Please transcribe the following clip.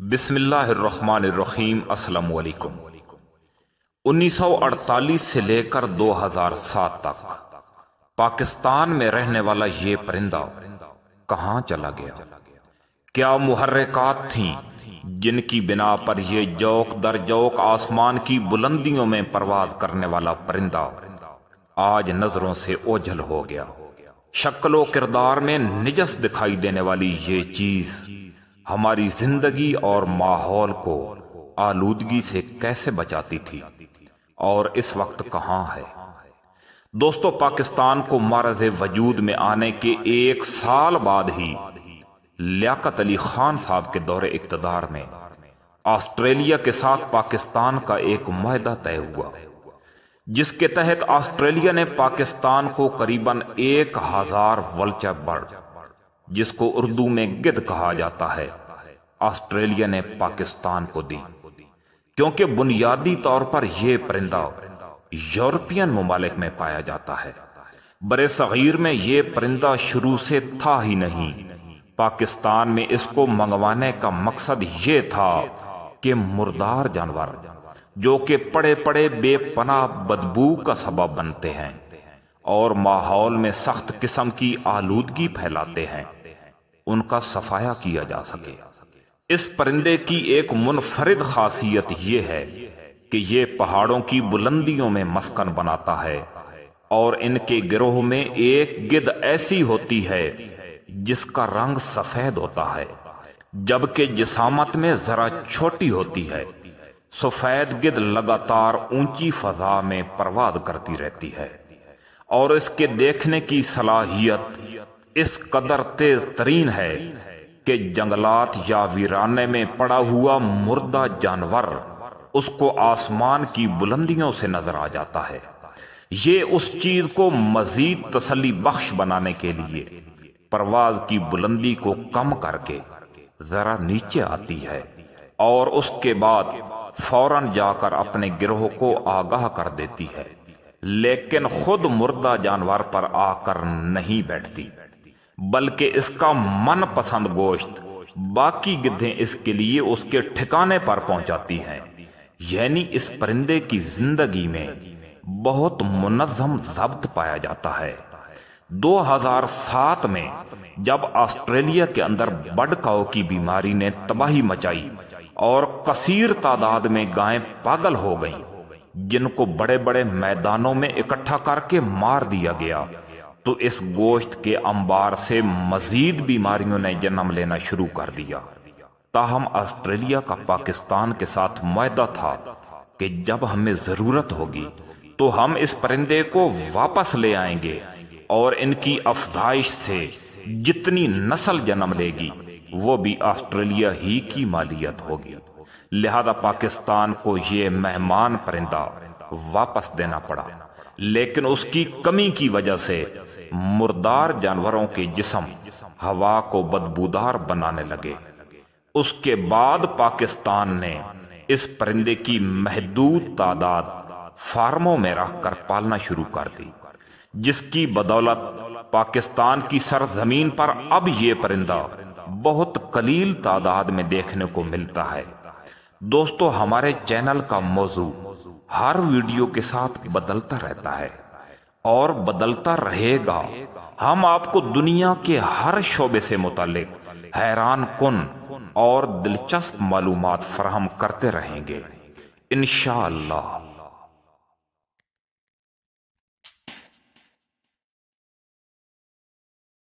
बिसमीम वालेकुम 1948 से लेकर 2007 तक पाकिस्तान में रहने वाला ये परिंदा कहाँ चला गया क्या मुहर्रकात थी जिनकी बिना पर यह जौक दर जौक आसमान की बुलंदियों में परवाज करने वाला परिंदा आज नजरों से ओझल हो गया शक्लो किरदार में निजस दिखाई देने वाली ये चीज़ हमारी जिंदगी और माहौल को आलूदगी से कैसे बचाती थी और इस वक्त कहाँ है दोस्तों पाकिस्तान को मरज वजूद में आने के एक साल बाद ही लियाकत अली खान साहब के दौरे इकतदार में ऑस्ट्रेलिया के साथ पाकिस्तान का एक माहदा तय हुआ जिसके तहत ऑस्ट्रेलिया ने पाकिस्तान को करीबन एक हजार वल्चर बर्ड जिसको उर्दू में गिद कहा जाता है ऑस्ट्रेलिया ने पाकिस्तान को दी क्योंकि बुनियादी तौर पर यह परिंदा यूरोपियन ममालिक में पाया जाता है बरे सग़ीर में यह परिंदा शुरू से था ही नहीं पाकिस्तान में इसको मंगवाने का मकसद ये था कि मुर्दार जानवर जो कि पड़े पड़े बेपना बदबू का सबब बनते हैं और माहौल में सख्त किस्म की आलूदगी फैलाते हैं उनका सफाया किया जा सके इस परिंदे की एक मुनफरद खासियत यह है कि यह पहाड़ों की बुलंदियों में मस्कन बनाता है और इनके गिरोह में एक गिद ऐसी होती है जिसका रंग सफेद होता है जबकि जिसामत में जरा छोटी होती है सफेद गिद लगातार ऊंची फजा में प्रवाद करती रहती है और इसके देखने की सलाहियत इस कदर तेज तरीन है कि जंगलात या वीराने में पड़ा हुआ मुर्दा जानवर उसको आसमान की बुलंदियों से नजर आ जाता है ये उस चीज को मजीद तसली बख्श बनाने के लिए परवाज की बुलंदी को कम करके जरा नीचे आती है और उसके बाद फौरन जाकर अपने गिरोह को आगाह कर देती है लेकिन खुद मुर्दा जानवर पर आकर नहीं बैठती बल्कि इसका मन पसंद गोश्त बाकी गिद्धे इसके लिए उसके ठिकाने पर पहुंचाती हैं यानी इस परिंदे की जिंदगी में बहुत मुनजम जब्त पाया जाता है 2007 में जब ऑस्ट्रेलिया के अंदर बडकाओ काओ की बीमारी ने तबाही मचाई और कसीर तादाद में गायें पागल हो गईं, जिनको बड़े बड़े मैदानों में इकट्ठा करके मार दिया गया तो इस गोश्त के अंबार से मजीद बीमारियों ने जन्म लेना शुरू कर दिया ताहम ऑस्ट्रेलिया का पाकिस्तान के साथ माहा था कि जब हमें ज़रूरत होगी तो हम इस परिंदे को वापस ले आएंगे और इनकी अफजाइश से जितनी नस्ल जन्म लेगी वो भी ऑस्ट्रेलिया ही की मालियत होगी लिहाजा पाकिस्तान को ये मेहमान परिंदा वापस देना पड़ा लेकिन उसकी कमी की वजह से मुर्दार जानवरों के जिसम हवा को बदबूदार बनाने लगे उसके बाद पाकिस्तान ने इस परिंदे की महदूद तादाद फार्मों में रखकर पालना शुरू कर दी जिसकी बदौलत पाकिस्तान की सरजमीन पर अब ये परिंदा बहुत कलील तादाद में देखने को मिलता है दोस्तों हमारे चैनल का मौजूद हर वीडियो के साथ बदलता रहता है और बदलता रहेगा हम आपको दुनिया के हर शोबे से मुताल हैरान कन और दिलचस्प मालूम फराहम करते रहेंगे इनशाला